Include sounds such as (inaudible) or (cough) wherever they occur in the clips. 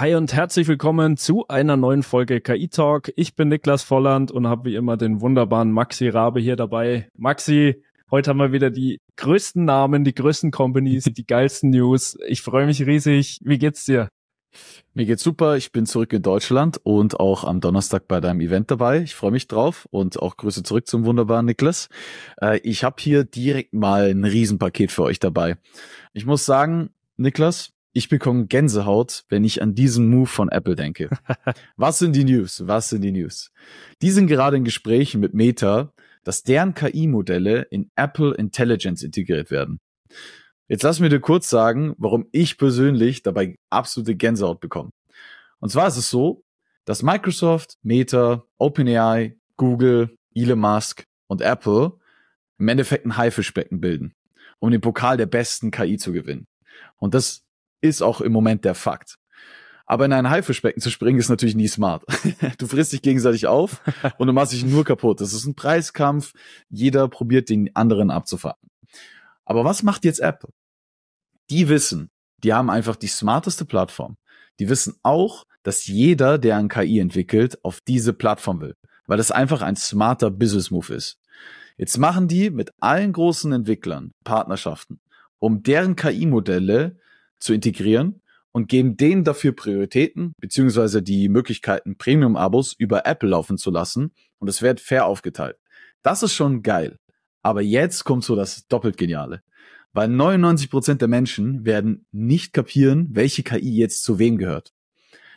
Hi und herzlich willkommen zu einer neuen Folge KI Talk. Ich bin Niklas Volland und habe wie immer den wunderbaren Maxi Rabe hier dabei. Maxi, heute haben wir wieder die größten Namen, die größten Companies, die geilsten News. Ich freue mich riesig. Wie geht's dir? Mir geht's super. Ich bin zurück in Deutschland und auch am Donnerstag bei deinem Event dabei. Ich freue mich drauf und auch Grüße zurück zum wunderbaren Niklas. Äh, ich habe hier direkt mal ein Riesenpaket für euch dabei. Ich muss sagen, Niklas, ich bekomme Gänsehaut, wenn ich an diesen Move von Apple denke. (laughs) Was sind die News? Was sind die News? Die sind gerade in Gesprächen mit Meta, dass deren KI-Modelle in Apple Intelligence integriert werden. Jetzt lass mir dir kurz sagen, warum ich persönlich dabei absolute Gänsehaut bekomme. Und zwar ist es so, dass Microsoft, Meta, OpenAI, Google, Elon Musk und Apple im Endeffekt ein Haifischbecken bilden, um den Pokal der besten KI zu gewinnen. Und das ist auch im Moment der Fakt. Aber in ein Haifischbecken zu springen ist natürlich nie smart. (laughs) du frisst dich gegenseitig auf und du machst dich nur kaputt. Das ist ein Preiskampf. Jeder probiert den anderen abzufangen. Aber was macht jetzt Apple? Die wissen, die haben einfach die smarteste Plattform. Die wissen auch, dass jeder, der ein KI entwickelt, auf diese Plattform will, weil das einfach ein smarter Business Move ist. Jetzt machen die mit allen großen Entwicklern Partnerschaften, um deren KI-Modelle zu integrieren und geben denen dafür Prioritäten beziehungsweise die Möglichkeiten, Premium-Abos über Apple laufen zu lassen und es wird fair aufgeteilt. Das ist schon geil. Aber jetzt kommt so das doppelt Geniale. Weil 99% Prozent der Menschen werden nicht kapieren, welche KI jetzt zu wem gehört.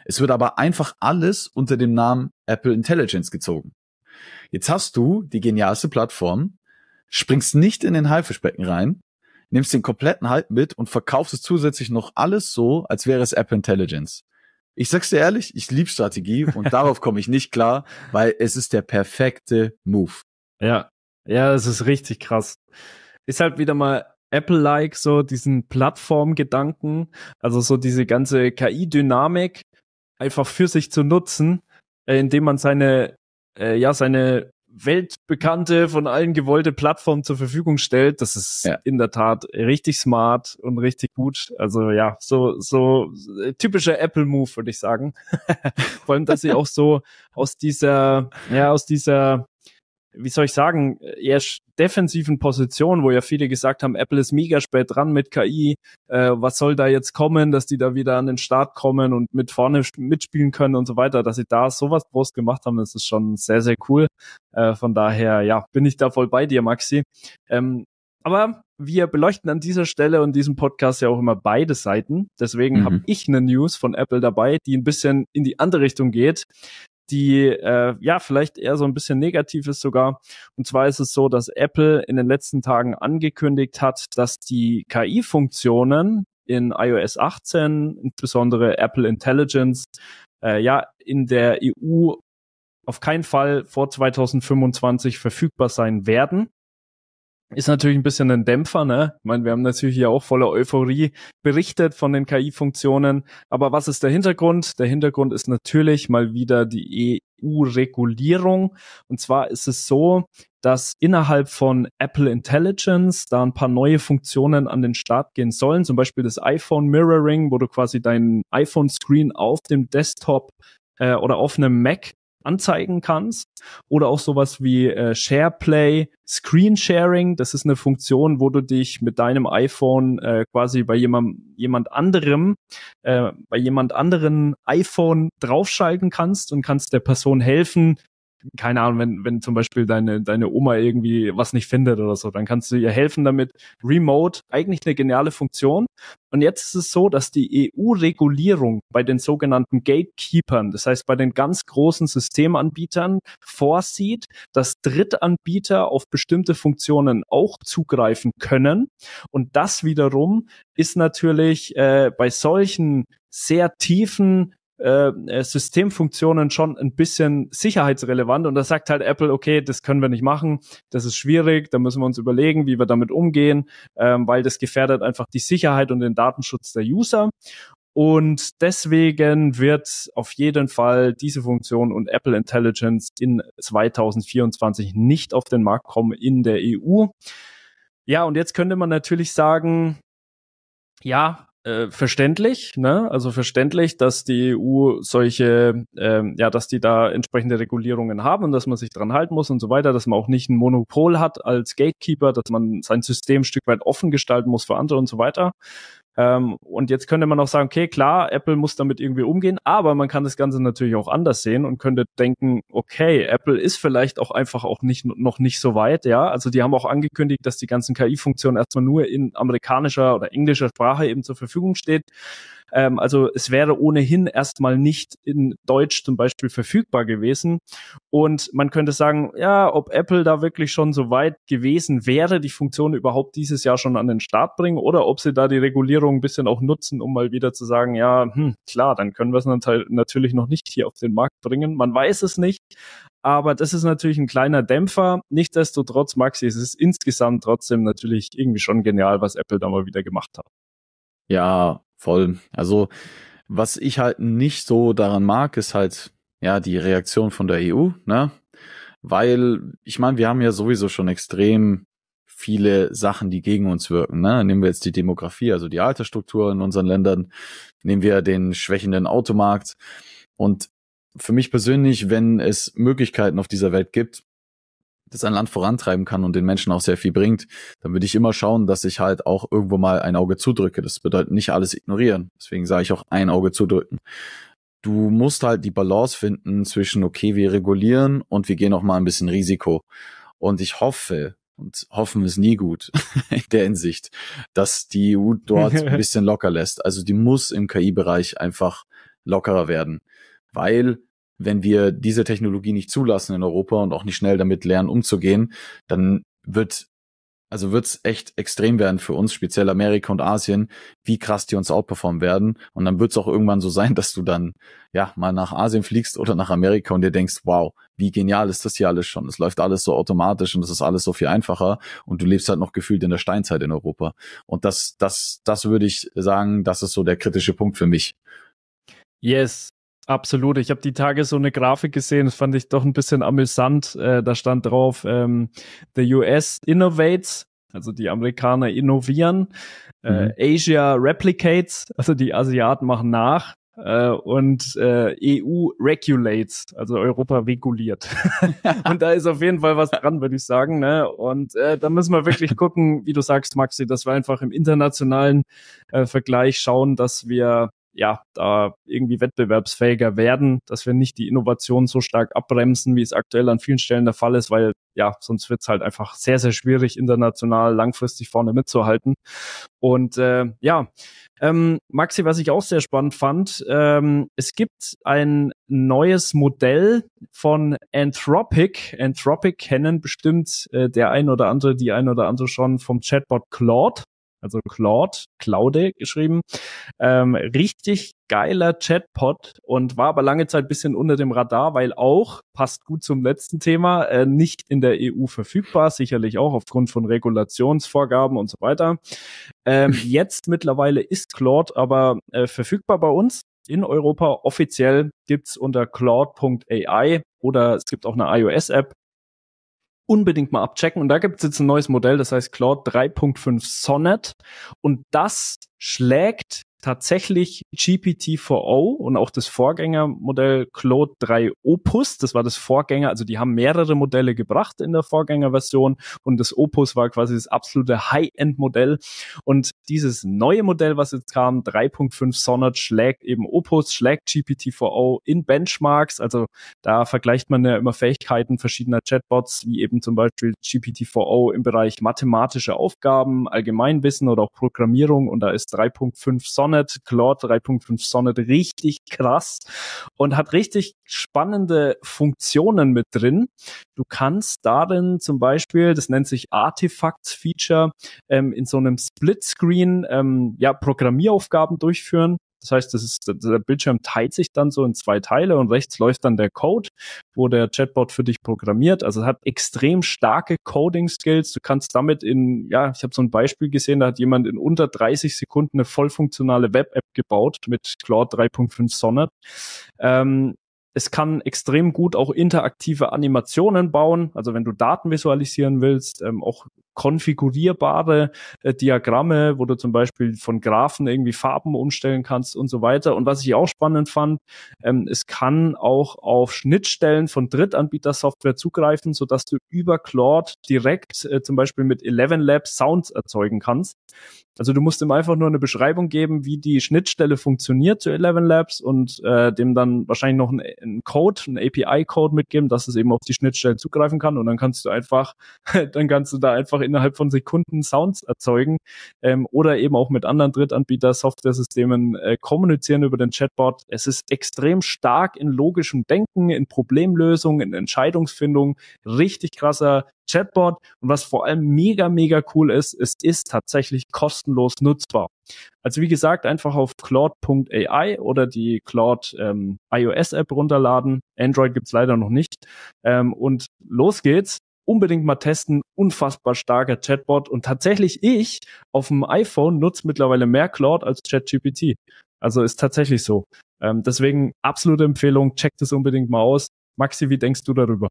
Es wird aber einfach alles unter dem Namen Apple Intelligence gezogen. Jetzt hast du die genialste Plattform, springst nicht in den Haifischbecken rein, nimmst den kompletten Hype mit und verkaufst es zusätzlich noch alles so, als wäre es App Intelligence. Ich sag's dir ehrlich, ich liebe Strategie und (laughs) darauf komme ich nicht klar, weil es ist der perfekte Move. Ja, ja, es ist richtig krass. Ist halt wieder mal Apple-like, so diesen Plattformgedanken, also so diese ganze KI-Dynamik einfach für sich zu nutzen, äh, indem man seine, äh, ja, seine weltbekannte, von allen gewollte Plattform zur Verfügung stellt. Das ist ja. in der Tat richtig smart und richtig gut. Also ja, so, so äh, typischer Apple-Move, würde ich sagen. (laughs) Vor allem, dass sie auch so aus dieser, ja, aus dieser wie soll ich sagen, eher defensiven Position, wo ja viele gesagt haben, Apple ist mega spät dran mit KI, äh, was soll da jetzt kommen, dass die da wieder an den Start kommen und mit vorne mitspielen können und so weiter, dass sie da sowas groß gemacht haben, das ist schon sehr, sehr cool. Äh, von daher, ja, bin ich da voll bei dir, Maxi. Ähm, aber wir beleuchten an dieser Stelle und diesem Podcast ja auch immer beide Seiten. Deswegen mhm. habe ich eine News von Apple dabei, die ein bisschen in die andere Richtung geht die äh, ja vielleicht eher so ein bisschen negativ ist sogar. Und zwar ist es so, dass Apple in den letzten Tagen angekündigt hat, dass die KI-Funktionen in iOS 18, insbesondere Apple Intelligence, äh, ja in der EU auf keinen Fall vor 2025 verfügbar sein werden ist natürlich ein bisschen ein Dämpfer, ne? Ich meine, wir haben natürlich hier auch voller Euphorie berichtet von den KI-Funktionen. Aber was ist der Hintergrund? Der Hintergrund ist natürlich mal wieder die EU-Regulierung. Und zwar ist es so, dass innerhalb von Apple Intelligence da ein paar neue Funktionen an den Start gehen sollen. Zum Beispiel das iPhone Mirroring, wo du quasi deinen iPhone-Screen auf dem Desktop äh, oder auf einem Mac anzeigen kannst. Oder auch sowas wie äh, SharePlay, Screen Sharing. Das ist eine Funktion, wo du dich mit deinem iPhone äh, quasi bei jemand, jemand anderem, äh, bei jemand anderen iPhone draufschalten kannst und kannst der Person helfen, keine Ahnung, wenn, wenn zum Beispiel deine, deine Oma irgendwie was nicht findet oder so, dann kannst du ihr helfen damit. Remote, eigentlich eine geniale Funktion. Und jetzt ist es so, dass die EU-Regulierung bei den sogenannten Gatekeepern, das heißt bei den ganz großen Systemanbietern, vorsieht, dass Drittanbieter auf bestimmte Funktionen auch zugreifen können. Und das wiederum ist natürlich äh, bei solchen sehr tiefen äh, äh, Systemfunktionen schon ein bisschen sicherheitsrelevant und da sagt halt Apple, okay, das können wir nicht machen, das ist schwierig, da müssen wir uns überlegen, wie wir damit umgehen, ähm, weil das gefährdet einfach die Sicherheit und den Datenschutz der User. Und deswegen wird auf jeden Fall diese Funktion und Apple Intelligence in 2024 nicht auf den Markt kommen in der EU. Ja, und jetzt könnte man natürlich sagen, ja, äh, verständlich, ne? Also verständlich, dass die EU solche, ähm, ja, dass die da entsprechende Regulierungen haben und dass man sich dran halten muss und so weiter, dass man auch nicht ein Monopol hat als Gatekeeper, dass man sein System ein Stück weit offen gestalten muss für andere und so weiter. Ähm, und jetzt könnte man auch sagen, okay, klar, Apple muss damit irgendwie umgehen, aber man kann das Ganze natürlich auch anders sehen und könnte denken, okay, Apple ist vielleicht auch einfach auch nicht, noch nicht so weit, ja. Also die haben auch angekündigt, dass die ganzen KI-Funktionen erstmal nur in amerikanischer oder englischer Sprache eben zur Verfügung steht. Ähm, also es wäre ohnehin erstmal nicht in Deutsch zum Beispiel verfügbar gewesen. Und man könnte sagen, ja, ob Apple da wirklich schon so weit gewesen wäre, die Funktion überhaupt dieses Jahr schon an den Start bringen oder ob sie da die Regulierung Entwicklung ein bisschen auch nutzen, um mal wieder zu sagen, ja, hm, klar, dann können wir es natürlich noch nicht hier auf den Markt bringen. Man weiß es nicht, aber das ist natürlich ein kleiner Dämpfer. Nichtsdestotrotz, Maxi, es ist insgesamt trotzdem natürlich irgendwie schon genial, was Apple da mal wieder gemacht hat. Ja, voll. Also, was ich halt nicht so daran mag, ist halt, ja, die Reaktion von der EU, ne? Weil, ich meine, wir haben ja sowieso schon extrem viele Sachen, die gegen uns wirken. Ne? Nehmen wir jetzt die Demografie, also die Altersstruktur in unseren Ländern, nehmen wir den schwächenden Automarkt. Und für mich persönlich, wenn es Möglichkeiten auf dieser Welt gibt, dass ein Land vorantreiben kann und den Menschen auch sehr viel bringt, dann würde ich immer schauen, dass ich halt auch irgendwo mal ein Auge zudrücke. Das bedeutet nicht alles ignorieren. Deswegen sage ich auch ein Auge zudrücken. Du musst halt die Balance finden zwischen, okay, wir regulieren und wir gehen auch mal ein bisschen Risiko. Und ich hoffe, und hoffen ist nie gut (laughs) in der Hinsicht, dass die EU dort (laughs) ein bisschen locker lässt. Also die muss im KI-Bereich einfach lockerer werden, weil wenn wir diese Technologie nicht zulassen in Europa und auch nicht schnell damit lernen umzugehen, dann wird also wird's echt extrem werden für uns, speziell Amerika und Asien, wie krass die uns outperformen werden. Und dann wird's auch irgendwann so (laughs) sein, dass du dann ja mal nach Asien fliegst oder nach Amerika und dir denkst, wow, wie genial ist das hier alles schon? Es läuft alles so automatisch und es ist alles so viel einfacher und du lebst halt noch gefühlt in der Steinzeit in Europa. Und das, das, das würde ich sagen, das ist so der kritische Punkt für mich. Yes, Absolut. Ich habe die Tage so eine Grafik gesehen, das fand ich doch ein bisschen amüsant. Äh, da stand drauf, ähm, the US innovates, also die Amerikaner innovieren, äh, mhm. äh, Asia replicates, also die Asiaten machen nach äh, und äh, EU regulates, also Europa reguliert. (laughs) und da ist auf jeden Fall was dran, würde ich sagen. Ne? Und äh, da müssen wir wirklich gucken, wie du sagst, Maxi, dass wir einfach im internationalen äh, Vergleich schauen, dass wir ja, da irgendwie wettbewerbsfähiger werden, dass wir nicht die Innovation so stark abbremsen, wie es aktuell an vielen Stellen der Fall ist, weil ja, sonst wird's halt einfach sehr, sehr schwierig, international langfristig vorne mitzuhalten. Und äh, ja, ähm, Maxi, was ich auch sehr spannend fand, ähm, es gibt ein neues Modell von Anthropic. Anthropic kennen bestimmt äh, der ein oder andere, die ein oder andere schon vom Chatbot Claude also Claude, Claude geschrieben. Ähm, richtig geiler Chatbot und war aber lange Zeit bisschen unter dem Radar, weil auch, passt gut zum letzten Thema, äh, nicht in der EU verfügbar, sicherlich auch aufgrund von Regulationsvorgaben und so weiter. Ähm, (laughs) jetzt mittlerweile ist Claude aber äh, verfügbar bei uns in Europa. Offiziell gibt's unter Claude.ai oder es gibt auch eine iOS-App unbedingt mal abchecken. Und da gibt es jetzt ein neues Modell, das heißt Claude 3.5 Sonnet. Und das schlägt tatsächlich GPT-4O und auch das Vorgängermodell Claude 3 Opus, das war das Vorgänger, also die haben mehrere Modelle gebracht in der Vorgängerversion und das Opus war quasi das absolute High-End-Modell und dieses neue Modell, was jetzt kam, 3.5 Sonnet schlägt eben Opus, schlägt GPT-4O in Benchmarks, also da vergleicht man ja immer Fähigkeiten verschiedener Chatbots, wie eben zum Beispiel GPT-4O im Bereich mathematische Aufgaben, Allgemeinwissen oder auch Programmierung und da ist 3.5 Sonnet Sonnet, Claude 3.5 Sonnet richtig krass und hat richtig spannende Funktionen mit drin. Du kannst darin zum Beispiel, das nennt sich Artifacts-Feature, ähm, in so einem Split-Screen ähm, ja, Programmieraufgaben durchführen. Das heißt, das ist, der Bildschirm teilt sich dann so in zwei Teile und rechts läuft dann der Code, wo der Chatbot für dich programmiert. Also hat extrem starke Coding-Skills. Du kannst damit in, ja, ich habe so ein Beispiel gesehen, da hat jemand in unter 30 Sekunden eine voll funktionale Web-App gebaut mit Claude 3.5 Sonnet. Ähm, es kann extrem gut auch interaktive Animationen bauen, also wenn du Daten visualisieren willst, ähm, auch konfigurierbare äh, Diagramme, wo du zum Beispiel von Graphen irgendwie Farben umstellen kannst und so weiter. Und was ich auch spannend fand, ähm, es kann auch auf Schnittstellen von Drittanbieter-Software zugreifen, sodass du über Claude direkt äh, zum Beispiel mit 11lab Sounds erzeugen kannst. Also du musst ihm einfach nur eine Beschreibung geben, wie die Schnittstelle funktioniert zu 11 Labs und äh, dem dann wahrscheinlich noch einen, einen Code, einen API-Code mitgeben, dass es eben auf die Schnittstellen zugreifen kann und dann kannst du einfach, (laughs) dann kannst du da einfach in innerhalb von Sekunden Sounds erzeugen ähm, oder eben auch mit anderen Drittanbieter-Software-Systemen äh, kommunizieren über den Chatbot. Es ist extrem stark in logischem Denken, in Problemlösung, in Entscheidungsfindung. Richtig krasser Chatbot. Und was vor allem mega, mega cool ist, es ist tatsächlich kostenlos nutzbar. Also wie gesagt, einfach auf Claude.ai oder die Claude ähm, iOS App runterladen. Android gibt's leider noch nicht. Ähm, und los geht's unbedingt mal testen. Unfassbar starker Chatbot. Und tatsächlich ich auf dem iPhone nutze mittlerweile mehr Cloud als ChatGPT. Also ist tatsächlich so. Ähm, deswegen absolute Empfehlung. Checkt es unbedingt mal aus. Maxi, wie denkst du darüber?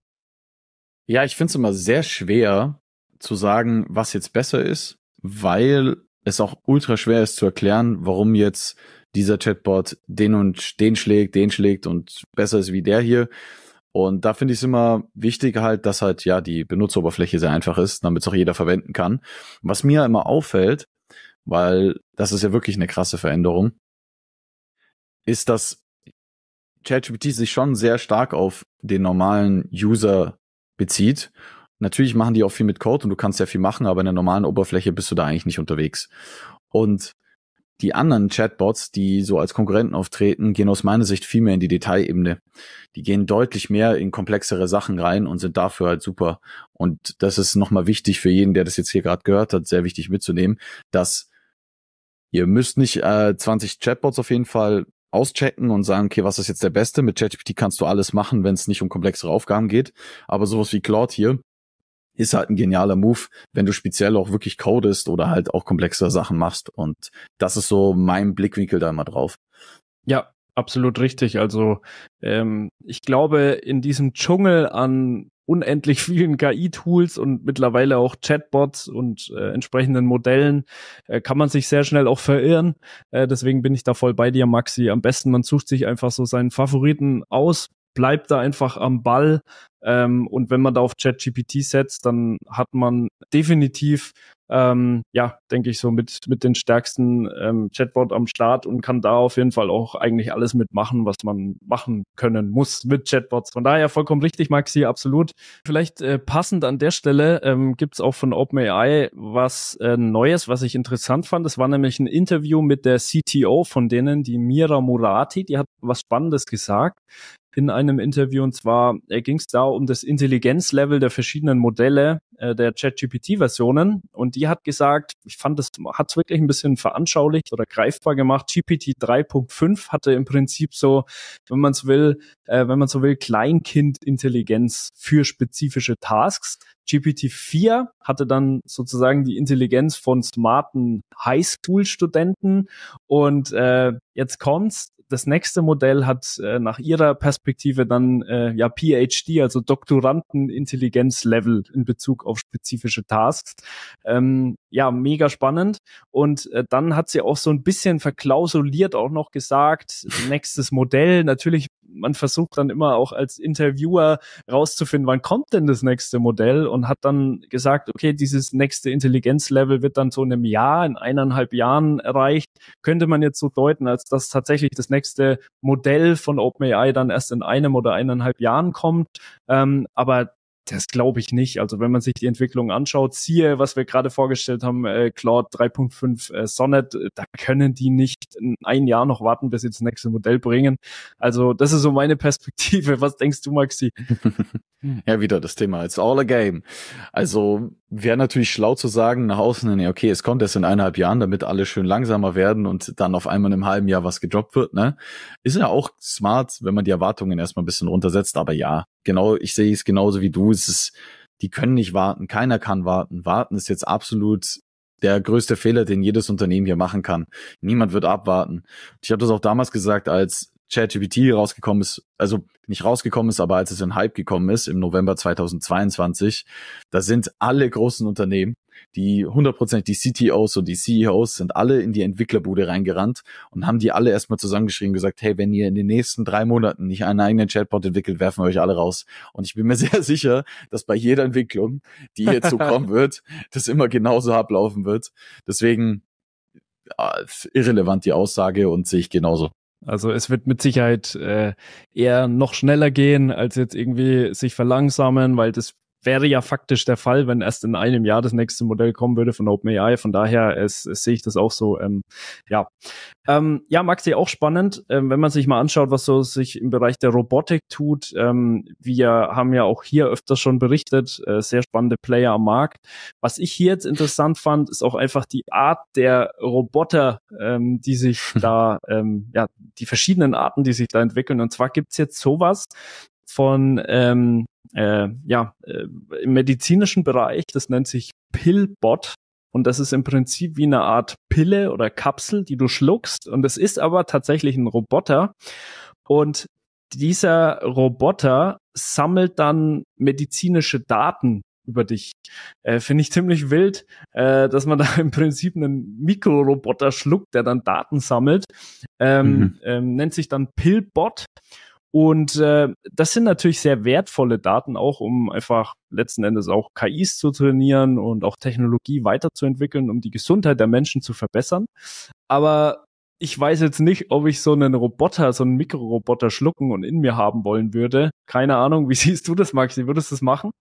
Ja, ich finde es immer sehr schwer zu sagen, was jetzt besser ist, weil es auch ultra schwer ist zu erklären, warum jetzt dieser Chatbot den und den schlägt, den schlägt und besser ist wie der hier. Und da finde ich es immer wichtig halt, dass halt ja die Benutzeroberfläche sehr einfach ist, damit es auch jeder verwenden kann. Was mir immer auffällt, weil das ist ja wirklich eine krasse Veränderung, ist, dass ChatGPT sich schon sehr stark auf den normalen User bezieht. Natürlich machen die auch viel mit Code und du kannst ja viel machen, aber in der normalen Oberfläche bist du da eigentlich nicht unterwegs. Und die anderen Chatbots, die so als Konkurrenten auftreten, gehen aus meiner Sicht viel mehr in die Detailebene. Die gehen deutlich mehr in komplexere Sachen rein und sind dafür halt super. Und das ist nochmal wichtig für jeden, der das jetzt hier gerade gehört hat, sehr wichtig mitzunehmen, dass ihr müsst nicht äh, 20 Chatbots auf jeden Fall auschecken und sagen, okay, was ist jetzt der Beste? Mit ChatGPT kannst du alles machen, wenn es nicht um komplexere Aufgaben geht. Aber sowas wie Claude hier, ist halt ein genialer Move, wenn du speziell auch wirklich codest oder halt auch komplexere Sachen machst. Und das ist so mein Blickwinkel da immer drauf. Ja, absolut richtig. Also ähm, ich glaube, in diesem Dschungel an unendlich (laughs) vielen KI-Tools und mittlerweile auch Chatbots und äh, entsprechenden Modellen äh, kann man sich sehr schnell auch verirren. Äh, deswegen bin ich da voll bei dir, Maxi. Am besten, man sucht sich einfach so seinen Favoriten aus, bleibt da einfach am Ball. Ähm, und wenn man da auf ChatGPT setzt, dann hat man definitiv, ähm, ja, denke ich so, mit, mit den stärksten ähm, Chatbot am Start und kann da auf jeden Fall auch eigentlich alles mitmachen, was man machen können muss mit Chatbots. Von daher vollkommen richtig, Maxi, absolut. Vielleicht äh, passend an der Stelle ähm, gibt auch von OpenAI was äh, Neues, was ich interessant fand. Es war nämlich ein Interview mit der CTO von denen, die Mira Murati, die hat was Spannendes gesagt in einem Interview. Und zwar äh, ging es da um das Intelligenzlevel der verschiedenen Modelle äh, der ChatGPT-Versionen. Und die hat gesagt, ich fand, das hat es wirklich ein bisschen veranschaulicht oder greifbar gemacht. GPT 3.5 hatte im Prinzip so, wenn man es will, äh, wenn man so will, Kleinkind-Intelligenz für spezifische Tasks. GPT-4 hatte dann sozusagen die Intelligenz von smarten Highschool-Studenten und äh, jetzt kommt's, das nächste Modell hat äh, nach ihrer Perspektive dann äh, ja PhD, also Doktorandenintelligenzlevel in Bezug auf spezifische Tasks. Ähm, ja, mega spannend. Und äh, dann hat sie auch so ein bisschen verklausuliert auch noch gesagt, (laughs) nächstes Modell, natürlich man versucht dann immer auch als Interviewer rauszufinden, wann kommt denn das nächste Modell und hat dann gesagt, okay, dieses nächste Intelligenzlevel wird dann so in einem Jahr, in eineinhalb Jahren erreicht. Könnte man jetzt so deuten, als dass tatsächlich das nächste Modell von OpenAI dann erst in einem oder eineinhalb Jahren kommt. Ähm, aber das glaube ich nicht. Also wenn man sich die Entwicklung anschaut, siehe, was wir gerade vorgestellt haben, äh, Claude 3.5 äh, Sonnet, da können die nicht ein Jahr noch warten, bis sie das nächste Modell bringen. Also das ist so meine Perspektive. Was denkst du, Maxi? (laughs) ja, wieder das Thema. It's all a game. Also wäre natürlich schlau zu sagen nach außen, nee, okay, es kommt erst in eineinhalb Jahren, damit alle schön langsamer werden und dann auf einmal im halben Jahr was gedroppt wird, ne? Ist ja auch smart, wenn man die Erwartungen erstmal ein bisschen runtersetzt, aber ja, genau, ich sehe es genauso wie du, es ist, die können nicht warten, keiner kann warten. Warten ist jetzt absolut der größte Fehler, den jedes Unternehmen hier machen kann. Niemand wird abwarten. Ich habe das auch damals gesagt, als ChatGPT rausgekommen ist, also nicht rausgekommen ist, aber als es in Hype gekommen ist im November 2022, da sind alle großen Unternehmen, die 100% die CTOs und die CEOs sind alle in die Entwicklerbude reingerannt und haben die alle erstmal zusammengeschrieben gesagt, hey, wenn ihr in den nächsten drei Monaten nicht einen eigenen Chatbot entwickelt, werfen wir euch alle raus. Und ich bin mir (laughs) sehr sicher, dass bei jeder Entwicklung, die jetzt so kommen (laughs) wird, das immer genauso ablaufen wird. Deswegen äh, irrelevant die Aussage und sehe ich genauso. Also es wird mit Sicherheit äh, eher noch schneller gehen, als jetzt irgendwie sich verlangsamen, weil das wäre ja faktisch der Fall, wenn erst in einem Jahr das nächste Modell kommen würde von OpenAI. Von daher es, es sehe ich das auch so. Ähm, ja, ähm, ja, Maxi, auch spannend, ähm, wenn man sich mal anschaut, was so sich im Bereich der Robotik tut. Ähm, wir haben ja auch hier öfters schon berichtet, äh, sehr spannende Player am Markt. Was ich hier jetzt interessant fand, ist auch einfach die Art der Roboter, ähm, die sich (laughs) da, ähm, ja, die verschiedenen Arten, die sich da entwickeln. Und zwar gibt's jetzt sowas, von ähm, äh, ja, äh, im medizinischen Bereich, das nennt sich Pillbot. Und das ist im Prinzip wie eine Art Pille oder Kapsel, die du schluckst. Und es ist aber tatsächlich ein Roboter. Und dieser Roboter sammelt dann medizinische Daten über dich. Äh, Finde ich ziemlich wild, äh, dass man (laughs) da im Prinzip einen Mikroroboter schluckt, der dann Daten sammelt. Ähm, mhm. ähm, nennt sich dann Pillbot. Und äh, das sind natürlich sehr wertvolle Daten auch, um einfach letzten Endes auch KIs zu trainieren und auch Technologie weiterzuentwickeln, um die Gesundheit der Menschen zu verbessern. Aber ich weiß jetzt nicht, ob ich so einen Roboter, so einen Mikroroboter schlucken und in mir haben wollen würde. Keine Ahnung, wie (laughs) siehst du das, Maxi? Würdest du das machen?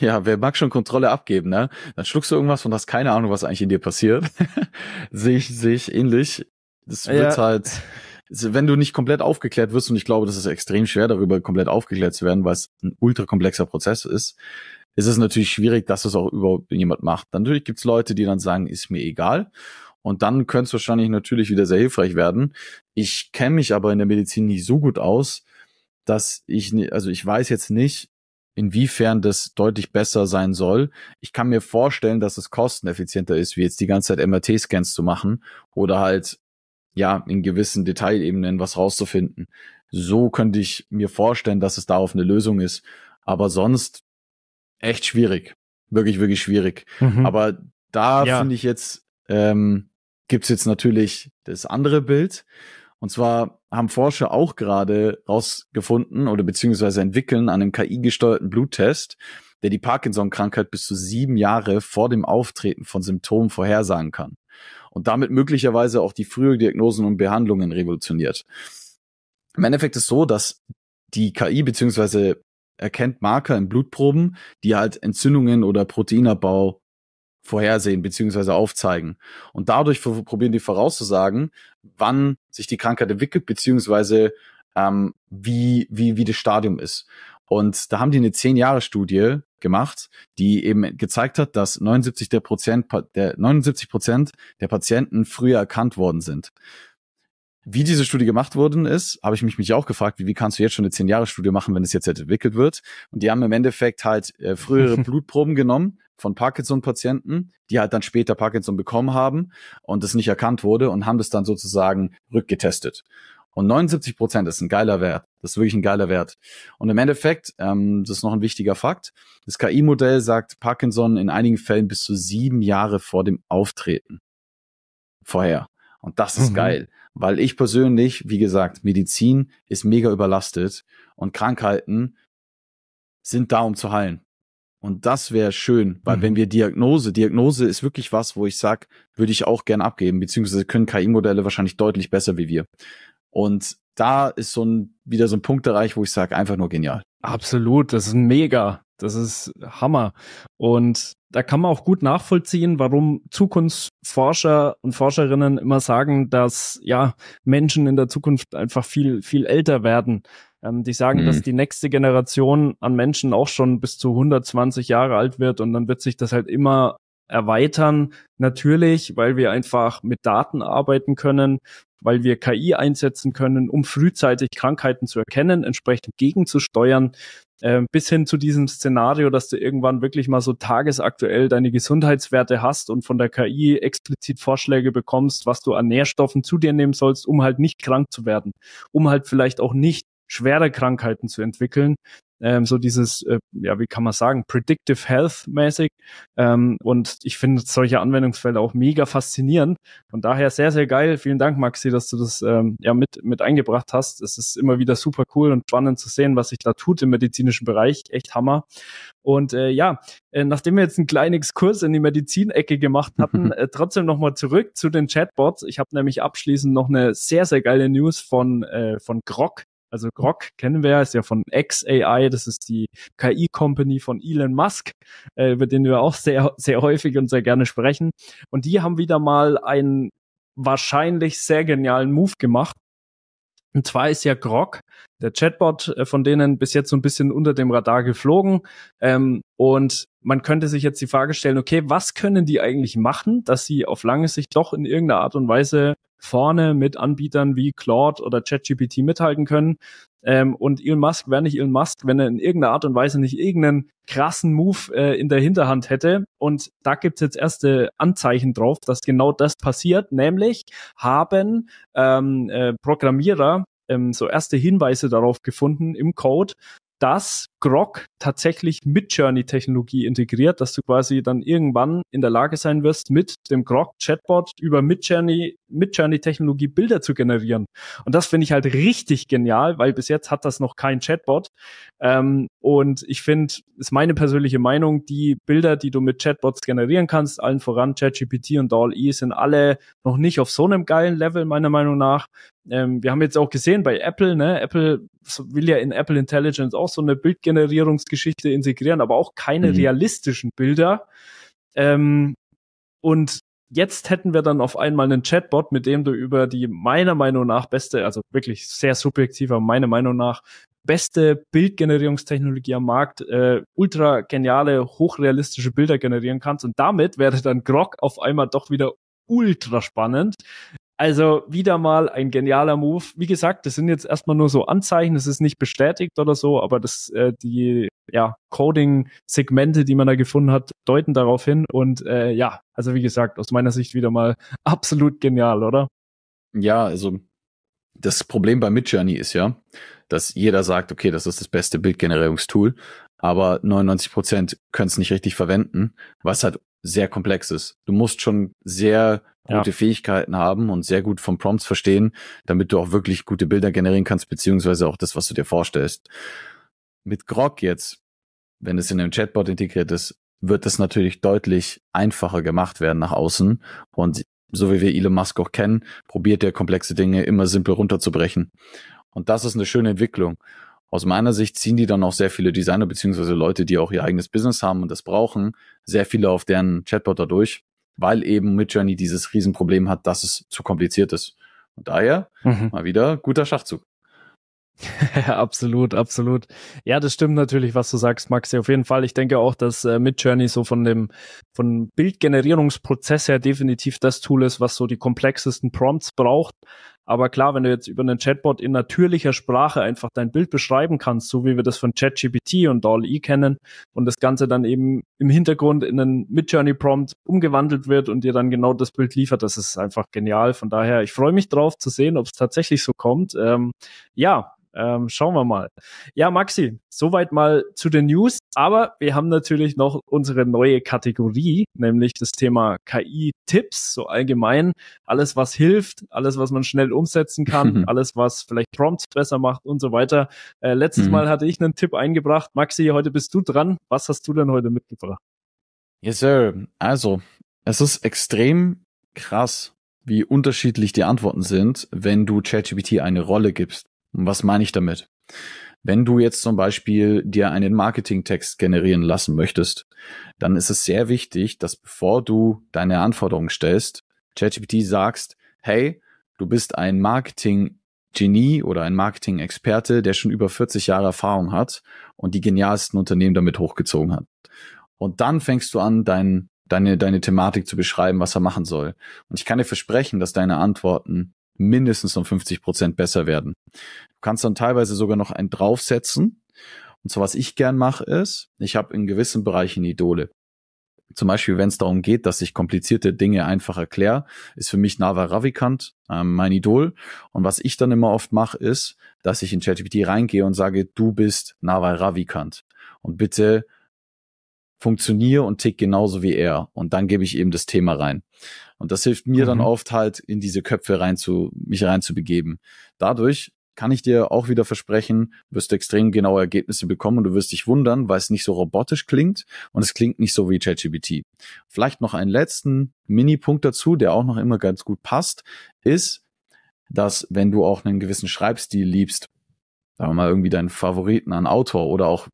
Ja, wer mag schon Kontrolle abgeben, ne? Dann schluckst du irgendwas und hast keine Ahnung, was eigentlich in dir passiert. (laughs) sehe ich, sehe ich ähnlich. Das wird ja. halt wenn du nicht komplett aufgeklärt wirst, und ich glaube, das ist extrem schwer, darüber komplett aufgeklärt zu werden, weil es ein ultrakomplexer Prozess ist, ist es natürlich schwierig, dass es auch überhaupt jemand macht. Natürlich gibt's Leute, die dann sagen, ist mir egal. Und dann könnte es wahrscheinlich natürlich wieder sehr hilfreich werden. Ich kenne mich aber in der Medizin nicht so gut aus, dass ich, also ich weiß jetzt nicht, inwiefern das deutlich besser sein soll. Ich kann mir vorstellen, dass es kosteneffizienter ist, wie jetzt die ganze Zeit MRT-Scans zu machen oder halt ja, in gewissen Detailebenen was rauszufinden. So könnte ich mir vorstellen, dass es darauf eine Lösung ist. Aber sonst echt schwierig. Wirklich, wirklich schwierig. Mhm. Aber da ja. finde ich jetzt, ähm, gibt jetzt natürlich das andere Bild. Und zwar haben Forscher auch gerade rausgefunden oder beziehungsweise entwickeln an einem KI-gesteuerten Bluttest, der die Parkinson-Krankheit bis zu sieben Jahre vor dem Auftreten von Symptomen vorhersagen kann und damit möglicherweise auch die frühe Diagnosen und Behandlungen revolutioniert. Im Endeffekt ist so, dass die KI beziehungsweise erkennt Marker in Blutproben, die halt Entzündungen oder Proteinabbau vorhersehen beziehungsweise aufzeigen. Und dadurch probieren die vorauszusagen, wann sich die Krankheit entwickelt beziehungsweise ähm, wie, wie, wie das Stadium ist. Und da haben die eine 10-Jahre-Studie gemacht, die eben gezeigt hat, dass 79 der Prozent, der 79 Prozent der Patienten früher erkannt worden sind. Wie diese Studie gemacht worden ist, habe ich mich, mich auch gefragt, wie, wie kannst du jetzt schon eine 10-Jahre-Studie machen, wenn es jetzt entwickelt wird? Und die haben im Endeffekt halt äh, frühere (laughs) Blutproben genommen von Parkinson-Patienten, die halt dann später Parkinson bekommen haben und es nicht erkannt wurde und haben das dann sozusagen rückgetestet. Und 79 Prozent ist ein geiler Wert. Das ist wirklich ein geiler Wert. Und im Endeffekt, ähm, das ist noch ein wichtiger Fakt, das KI-Modell sagt Parkinson in einigen Fällen bis zu sieben Jahre vor dem Auftreten. Vorher. Und das ist mhm. geil, weil ich persönlich, wie gesagt, Medizin ist mega überlastet und Krankheiten sind da, um zu heilen. Und das wäre schön, weil mhm. wenn wir Diagnose, Diagnose ist wirklich was, wo ich sag, würde ich auch gern abgeben, beziehungsweise können KI-Modelle wahrscheinlich deutlich besser wie wir. Und da ist so ein, wieder so ein Punkt erreicht, wo ich sage, einfach nur genial. Absolut, das ist mega. Das ist Hammer. Und da kann man auch gut nachvollziehen, warum Zukunftsforscher und Forscherinnen immer sagen, dass ja Menschen in der Zukunft einfach viel, viel älter werden. Ähm, die sagen, mhm. dass die nächste Generation an Menschen auch schon bis zu 120 Jahre alt wird und dann wird sich das halt immer erweitern. Natürlich, weil wir einfach mit Daten arbeiten können, weil wir KI einsetzen können, um frühzeitig Krankheiten zu erkennen, entsprechend gegenzusteuern, äh, bis hin zu diesem Szenario, dass du irgendwann wirklich mal so tagesaktuell deine Gesundheitswerte hast und von der KI explizit Vorschläge bekommst, was du an Nährstoffen zu dir nehmen sollst, um halt nicht krank zu werden, um halt vielleicht auch nicht schwere Krankheiten zu entwickeln. Ähm, so dieses, äh, ja, wie kann man sagen, Predictive Health mäßig. Ähm, und ich finde solche Anwendungsfelder auch mega faszinierend. Von daher sehr, sehr geil. Vielen Dank, Maxi, dass du das ähm, ja mit, mit eingebracht hast. Es ist immer wieder super cool und spannend zu sehen, was sich da tut im medizinischen Bereich. Echt Hammer. Und äh, ja, äh, nachdem wir jetzt einen kleinen Exkurs in die Medizinecke gemacht (laughs) hatten, äh, trotzdem nochmal zurück zu den Chatbots. Ich habe nämlich abschließend noch eine sehr, sehr geile News von, äh, von Grog. Also Grog kennen wir ja, ist ja von XAI, das ist die KI-Company von Elon Musk, äh, über den wir auch sehr, sehr häufig und sehr gerne sprechen. Und die haben wieder mal einen wahrscheinlich sehr genialen Move gemacht. Und zwar ist ja Grog, der Chatbot, äh, von denen bis jetzt so ein bisschen unter dem Radar geflogen. Ähm, und man könnte sich jetzt die Frage stellen, okay, was können die eigentlich machen, dass sie auf lange Sicht doch in irgendeiner Art und Weise vorne mit Anbietern wie Claude oder ChatGPT mithalten können. Ähm, und Elon Musk wäre nicht Elon Musk, wenn er in irgendeiner Art und Weise nicht irgendeinen krassen Move äh, in der Hinterhand hätte. Und da gibt's jetzt erste Anzeichen drauf, dass genau das passiert. Nämlich haben ähm, äh, Programmierer ähm, so erste Hinweise darauf gefunden im Code, dass Grog tatsächlich mit Journey-Technologie integriert, dass du quasi dann irgendwann in der Lage sein wirst, mit dem grog chatbot über Midjourney, Midjourney-Technologie Bilder zu generieren. Und das finde ich halt richtig genial, weil bis jetzt hat das noch kein Chatbot. Ähm, und ich finde, ist meine persönliche Meinung, die Bilder, die du mit Chatbots generieren kannst, allen voran ChatGPT und DALL-E, sind alle noch nicht auf so einem geilen Level, meiner Meinung nach, ähm, wir haben jetzt auch gesehen bei Apple, ne, Apple will ja in Apple Intelligence auch so eine Bildgenerierungsgeschichte integrieren, aber auch keine mhm. realistischen Bilder. Ähm, und jetzt hätten wir dann auf einmal einen Chatbot, mit dem du über die meiner Meinung nach beste, also wirklich sehr subjektiver, meiner Meinung nach beste Bildgenerierungstechnologie am Markt, äh, ultra geniale, hochrealistische Bilder generieren kannst. Und damit wäre dann Grog auf einmal doch wieder ultra spannend, also wieder mal ein genialer Move. Wie gesagt, das sind jetzt erstmal nur so Anzeichen, es ist nicht bestätigt oder so, aber das, äh, die ja, Coding-Segmente, die man da gefunden hat, deuten darauf hin. Und äh, ja, also wie gesagt, aus meiner Sicht wieder mal (laughs) absolut genial, oder? Ja, also das Problem bei Midjourney ist ja, dass jeder sagt, okay, das ist das beste Bildgenerierungstool, aber 99 Prozent können es nicht richtig verwenden, was halt sehr komplex ist. Du musst schon sehr gute ja. Fähigkeiten haben und sehr gut vom Prompts verstehen, damit du auch wirklich gute Bilder generieren kannst, beziehungsweise auch das, was du dir vorstellst. Mit Grog jetzt, wenn es in einem Chatbot integriert ist, wird das natürlich deutlich einfacher gemacht werden nach außen. Und so wie wir Elon Musk auch kennen, probiert er komplexe Dinge immer simpel runterzubrechen. Und das ist eine schöne Entwicklung aus meiner Sicht ziehen die dann auch sehr viele Designer beziehungsweise Leute, die auch ihr eigenes Business haben und das brauchen, sehr viele auf deren Chatbot dadurch, weil eben Midjourney dieses Riesenproblem hat, dass es zu kompliziert ist. Und daher mhm. mal wieder guter Schachzug. (laughs) absolut, absolut. Ja, das stimmt natürlich, was du sagst, Maxi. Auf jeden Fall. Ich denke auch, dass äh, Midjourney so von dem von Bildgenerierungsprozess her definitiv das Tool ist, was so die komplexesten Prompts braucht aber klar, wenn du jetzt über einen Chatbot in natürlicher Sprache einfach dein Bild beschreiben kannst, so wie wir das von ChatGPT und DALL-E kennen, und das Ganze dann eben im Hintergrund in einen Midjourney-Prompt umgewandelt wird und dir dann genau das Bild liefert, das ist einfach genial. Von daher, ich freue mich drauf zu sehen, ob es tatsächlich so kommt. Ähm, ja, ähm, schauen wir mal. Ja, Maxi, soweit mal zu den News. Aber wir haben natürlich noch unsere neue Kategorie, nämlich das Thema KI-Tipps, so allgemein. Alles, was hilft, alles, was man schnell umsetzen kann, mhm. (laughs) alles, was vielleicht Prompts besser macht und so weiter. Äh, letztes mhm. Mal hatte ich einen Tipp eingebracht. Maxi, heute bist du dran. Was hast du denn heute mitgebracht? Yes, sir. Also, es ist extrem krass, wie unterschiedlich die Antworten sind, wenn du ChatGPT eine Rolle gibst. Und was meine ich damit? Wenn du jetzt zum Beispiel dir einen Marketingtext generieren lassen möchtest, dann ist es sehr wichtig, dass bevor du deine Anforderungen stellst, ChatGPT sagst, hey, du bist ein Marketing-Genie oder ein Marketing-Experte, der schon über 40 Jahre Erfahrung hat und die genialsten Unternehmen damit hochgezogen hat. Und dann fängst du an, dein, deine, deine Thematik zu beschreiben, was er machen soll. Und ich kann dir versprechen, dass deine Antworten mindestens um 50 Prozent besser werden. Du kannst dann teilweise sogar noch einen draufsetzen. Und zwar, was ich gern mache, ist, ich habe in gewissen Bereichen Idole. Zum Beispiel, wenn es darum geht, dass ich komplizierte Dinge einfach erkläre, ist für mich Nava Ravikant äh, mein Idol. Und was ich dann immer oft mache, ist, dass ich in ChatGPT reingehe und sage, du bist Nava Ravikant. Und bitte funktioniere und tick genauso wie er. Und dann gebe ich eben das Thema rein. Und das hilft mir mhm. dann oft halt in diese Köpfe rein zu, mich rein zu begeben. Dadurch kann ich dir auch wieder versprechen, wirst du extrem genaue Ergebnisse bekommen und du wirst dich wundern, weil es nicht so robotisch klingt und es klingt nicht so wie ChatGPT. Vielleicht noch einen letzten Mini-Punkt dazu, der auch noch immer ganz gut passt, ist, dass wenn du auch einen gewissen Schreibstil liebst, sagen wir mal irgendwie deinen Favoriten an Autor oder auch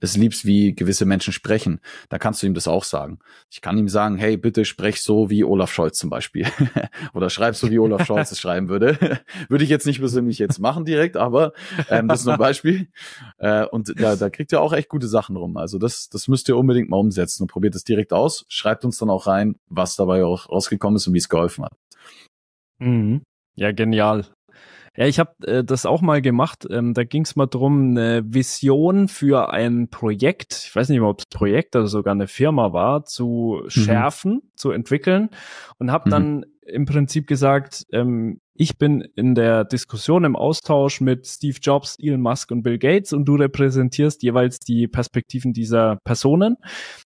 es liebst, wie gewisse Menschen sprechen, da kannst du ihm das auch sagen. Ich kann ihm sagen, hey, bitte sprech so wie Olaf Scholz zum Beispiel. (laughs) Oder schreib so wie Olaf Scholz es schreiben würde. (laughs) würde ich jetzt nicht persönlich jetzt machen direkt, aber ähm, das ist nur ein Beispiel. Äh, und da, da kriegt ihr auch echt gute Sachen rum. Also das, das müsst ihr unbedingt mal umsetzen und probiert es direkt aus. Schreibt uns dann auch rein, was dabei auch rausgekommen ist und wie es geholfen hat. Mhm. Ja, genial. Ja, ich habe äh, das auch mal gemacht. Ähm, da ging es mal drum, eine Vision für ein Projekt, ich weiß nicht mehr, ob es Projekt oder sogar eine Firma war, zu mhm. schärfen, zu entwickeln und habe mhm. dann im Prinzip gesagt, ähm, ich bin in der Diskussion, im Austausch mit Steve Jobs, Elon Musk und Bill Gates und du repräsentierst jeweils die Perspektiven dieser Personen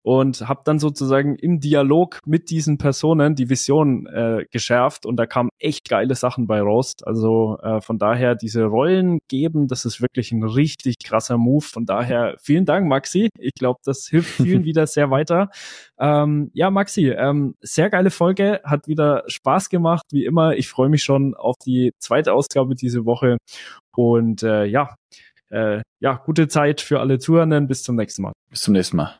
und habe dann sozusagen im Dialog mit diesen Personen die Vision äh, geschärft und da kamen echt geile Sachen bei Rost. Also äh, von daher diese Rollen geben, das ist wirklich ein richtig krasser Move. Von daher vielen Dank, Maxi. Ich glaube, das hilft vielen (laughs) wieder sehr weiter. Ähm, ja, Maxi, ähm, sehr geile Folge, hat wieder Spaß gemacht, wie immer. Ich freue mich schon auf die zweite Ausgabe diese Woche und äh, ja, äh, ja, gute Zeit für alle Zuhörenden. Bis zum nächsten Mal. Bis zum nächsten Mal.